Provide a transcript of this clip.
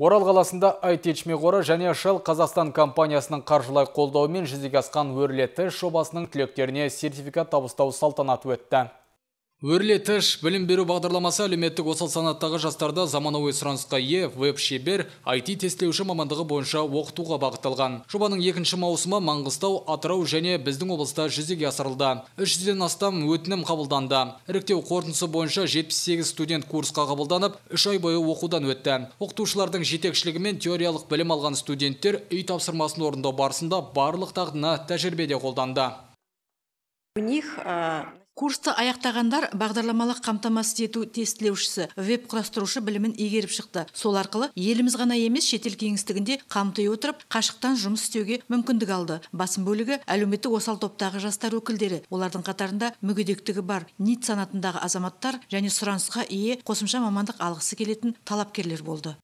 Орал қаласында айтечме қоры және Шел Қазақстан компаниясының қаржылай қолдауымен жүзеге асқан өрлеті шобасының түлектеріне сертификат табыстау салтанаты өтті өрлетіш білім беру бағдарламасы әлеуметтік осал санаттағы жастарда заманауи сұранысқа ие веб шебер IT тестілеуші мамандығы бойынша оқытуға бағытталған жобаның екінші маусымы маңғыстау атырау және біздің облыста жүзеге асырылды үш жүзден астам өтінім қабылданды іріктеу қорытындысы бойынша 78 студент курсқа қабылданып үш ай бойы оқудан өтті оқытушылардың жетекшілігімен теориялық білім алған студенттер үй тапсырмасын орындау барысында барлық дағдыны тәжірибеде қолданды у них курсты аяқтағандар бағдарламалық қамтамасыз ету тестілеушісі веб құрастырушы білімін игеріп шықты сол арқылы еліміз ғана емес шетел кеңістігінде қамти отырып қашықтан жұмыс істеуге мүмкіндік алды басым бөлігі әлеуметтік осал топтағы жастар өкілдері олардың қатарында мүгедектігі бар нит санатындағы азаматтар және сұранысқа ие қосымша мамандық алғысы келетін талапкерлер болды